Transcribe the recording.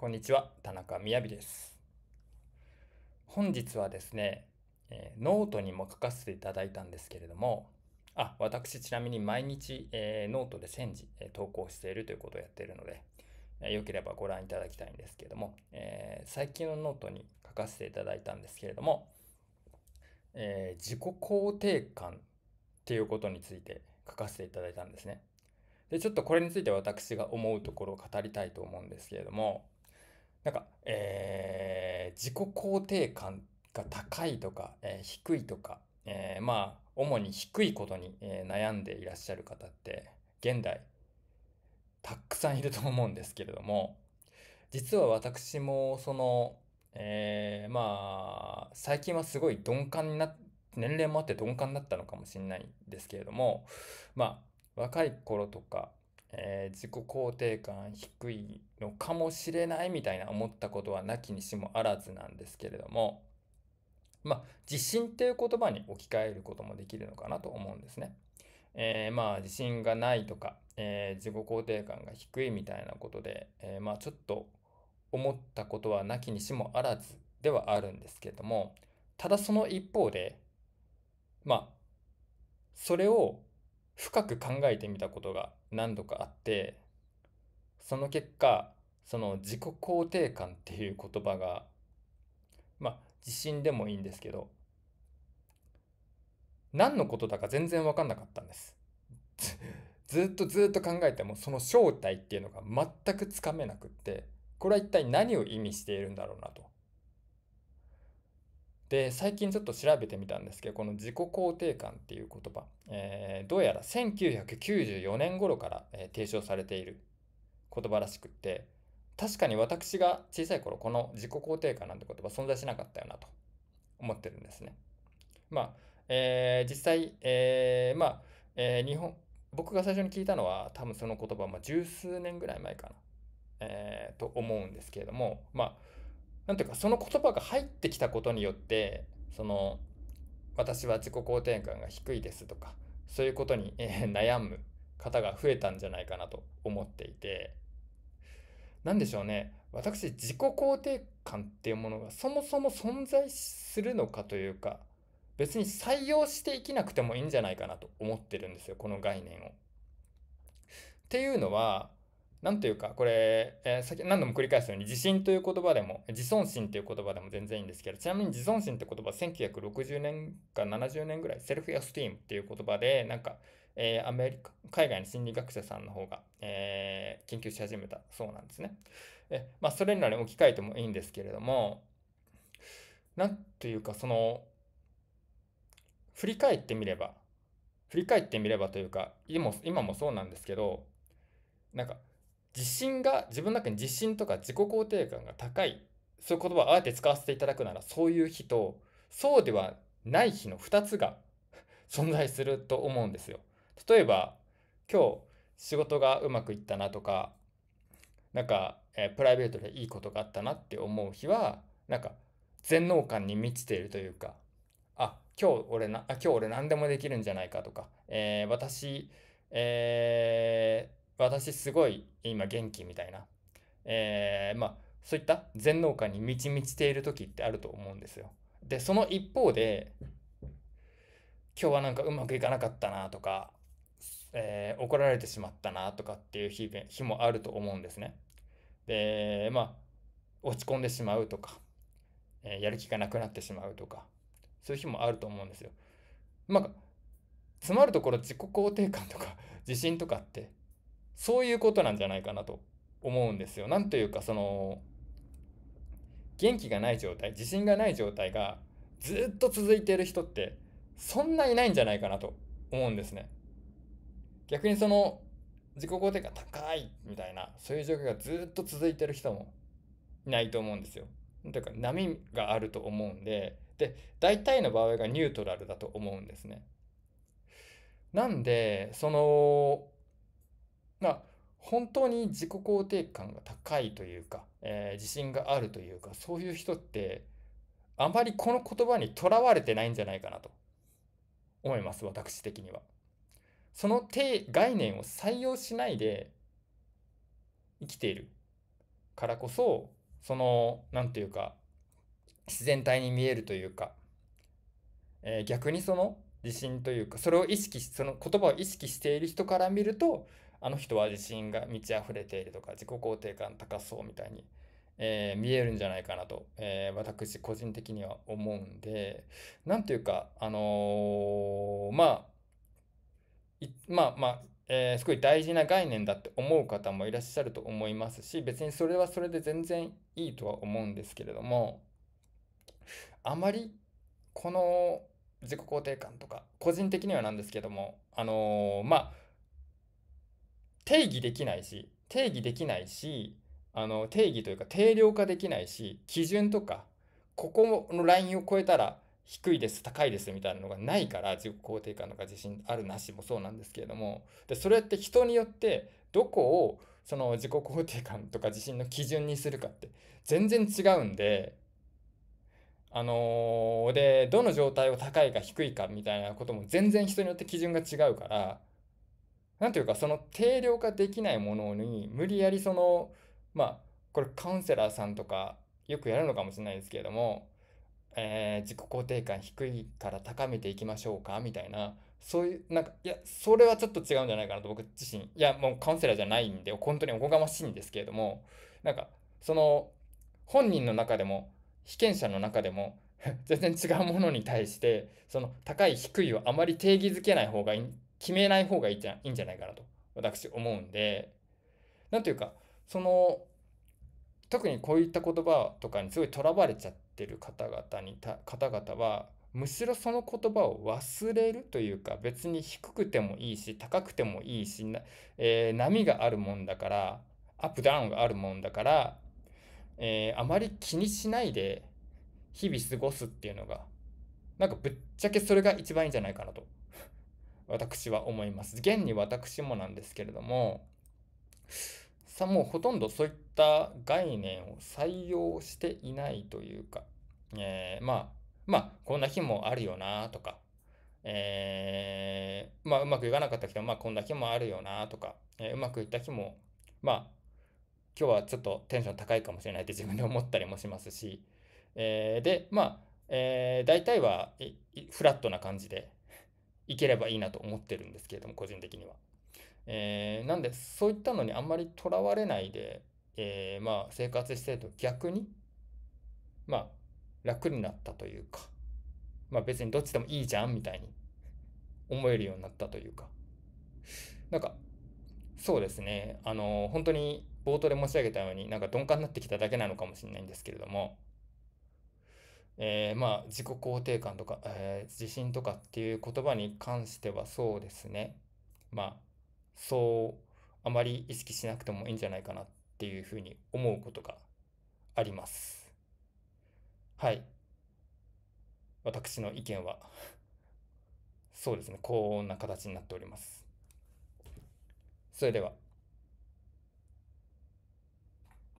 こんにちは、田中みです。本日はですね、えー、ノートにも書かせていただいたんですけれども、あ、私ちなみに毎日、えー、ノートで1000字、えー、投稿しているということをやっているので、えー、よければご覧いただきたいんですけれども、え最近のノートに書かせていただいたんですけれども、え自己肯定感っていうことについて書かせていただいたんですね。で、ちょっとこれについて私が思うところを語りたいと思うんですけれども、なんか、えー、自己肯定感が高いとか、えー、低いとか、えー、まあ、主に低いことに、え悩んでいらっしゃる方って、現代、たくさんいると思うんですけれども、実は私も、その、えー、まあ、最近はすごい鈍感にな、年齢もあって鈍感だったのかもしれないんですけれども、まあ、若い頃とか、えー、自己肯定感低いのかもしれないみたいな思ったことはなきにしもあらずなんですけれども、まあ、自信っていう言葉に置き換えることもできるのかなと思うんですね。えー、まあ自信がないとか、えー、自己肯定感が低いみたいなことで、えー、まあちょっと思ったことはなきにしもあらずではあるんですけれどもただその一方でまあそれを深く考えてみたことが何度かあってその結果その自己肯定感っていう言葉がまあ自信でもいいんですけど何のことだか全然分かんなかったんです ずっとずっと考えてもその正体っていうのが全くつかめなくってこれは一体何を意味しているんだろうなとで最近ちょっと調べてみたんですけどこの自己肯定感っていう言葉、えー、どうやら1994年頃から、提唱されている言葉らしくって確かに私が小さい頃この自己肯定感なんて言葉存在しなかったよなと思ってるんですね。まあ、えー、実際、えー、まあ、えー、日本僕が最初に聞いたのは多分その言葉、まあ、十数年ぐらい前かな、えー、と思うんですけれどもまあなんていうか、その言葉が入ってきたことによって、その、私は自己肯定感が低いですとか、そういうことに、えー、悩む方が増えたんじゃないかなと思っていて、何でしょうね、私、自己肯定感っていうものがそもそも存在するのかというか、別に採用して生きなくてもいいんじゃないかなと思ってるんですよ、この概念を。っていうのは、なんというか、これ、えー、何度も繰り返すように、自信という言葉でも、自尊心という言葉でも全然いいんですけど、ちなみに自尊心って言葉、1960年か70年ぐらい、セルフエスティームっていう言葉で、なんか、えー、アメリカ、海外の心理学者さんの方が、えー、研究し始めたそうなんですね。え、まあ、それらに置き換えてもいいんですけれども、なんというか、その、振り返ってみれば、振り返ってみればというか、今もそうなんですけど、なんか、自信が自分の中に自信とか自己肯定感が高いそういう言葉をあえて使わせていただくならそういう日とそうではない日の2つが 存在すると思うんですよ。例えば今日仕事がうまくいったなとかなんか、えー、プライベートでいいことがあったなって思う日はなんか全能感に満ちているというかあ今日俺なあ今日俺何でもできるんじゃないかとか、えー、私、えー私すごい今元気みたいな、えー、まあ、そういった全能感に満ち満ちている時ってあると思うんですよ。でその一方で今日はなんかうまくいかなかったなとか、えー、怒られてしまったなとかっていう日日もあると思うんですね。でまあ落ち込んでしまうとか、えー、やる気がなくなってしまうとかそういう日もあると思うんですよ。まあ詰まるところ自己肯定感とか自信とかってそういうことなんじゃないかなと思うんですよ。なんというかその元気がない状態自信がない状態がずっと続いている人ってそんないないんじゃないかなと思うんですね。逆にその自己肯定が高いみたいなそういう状況がずっと続いてる人もいないと思うんですよ。というか波があると思うんでで大体の場合がニュートラルだと思うんですね。なんでそのまあ、本当に自己肯定感が高いというか、えー、自信があるというか、そういう人って、あまりこの言葉にとらわれてないんじゃないかなと思います、私的には。その概念を採用しないで生きているからこそ、その、なんていうか、自然体に見えるというか、えー、逆にその自信というか、それを意識し、その言葉を意識している人から見ると、あの人は自信が満ち溢れているとか、自己肯定感高そうみたいに、えー、見えるんじゃないかなと、えー、私個人的には思うんで、何ていうか、あのー、まあ、まあまあ、えー、すごい大事な概念だって思う方もいらっしゃると思いますし、別にそれはそれで全然いいとは思うんですけれども、あまりこの自己肯定感とか個人的にはなんですけどもあのー、まあ定義できないし、定義できないし、あの定義というか定量化できないし、基準とか、ここのラインを超えたら低いです、高いですみたいなのがないから、自己肯定感とか自信あるなしもそうなんですけれども、でそれって人によってどこをその自己肯定感とか自信の基準にするかって全然違うんで、あのー、で、どの状態を高いか低いかみたいなことも全然人によって基準が違うから、んていうかその定量化できないものに無理やりそのまあこれカウンセラーさんとかよくやるのかもしれないですけれども、えー、自己肯定感低いから高めていきましょうかみたいなそういうなんかいやそれはちょっと違うんじゃないかなと僕自身いやもうカウンセラーじゃないんで本当におこがましいんですけれどもなんかその本人の中でも被験者の中でも 全然違うものに対してその高い低いをあまり定義づけない方がいい決めない方がいいじゃいいんじゃないかなと、私思うんで、なんというか、その、特にこういった言葉とかにすごいとらわれちゃってる方々にた、方々は、むしろその言葉を忘れるというか、別に低くてもいいし、高くてもいいし、えー、波があるもんだから、アップダウンがあるもんだから、えー、あまり気にしないで日々過ごすっていうのが、なんかぶっちゃけそれが一番いいんじゃないかなと私は思います。現に私もなんですけれども、さもうほとんどそういった概念を採用していないというか、えー、まあ、まあ、こんな日もあるよなとか、えー、まあ、うまくいかなかったけど、まあ、こんな日もあるよなとか、えー、うまくいった日も、まあ、今日はちょっとテンション高いかもしれないって自分で思ったりもしますし、えー、で、まあ、えー、大体はフラットな感じで、いければいいなと思ってるんですけれども、個人的には。えー、なんで、そういったのにあんまりとらわれないで、えー、まあ、生活してると逆に、まあ、楽になったというか、まあ、別にどっちでもいいじゃんみたいに思えるようになったというか、なんか、そうですね、あの、本当に冒頭で申し上げたように、なんか鈍感になってきただけなのかもしれないんですけれども、えー、まあ自己肯定感とか、えー、自信とかっていう言葉に関してはそうですねまあそうあまり意識しなくてもいいんじゃないかなっていうふうに思うことがありますはい私の意見はそうですねこんな形になっておりますそれでは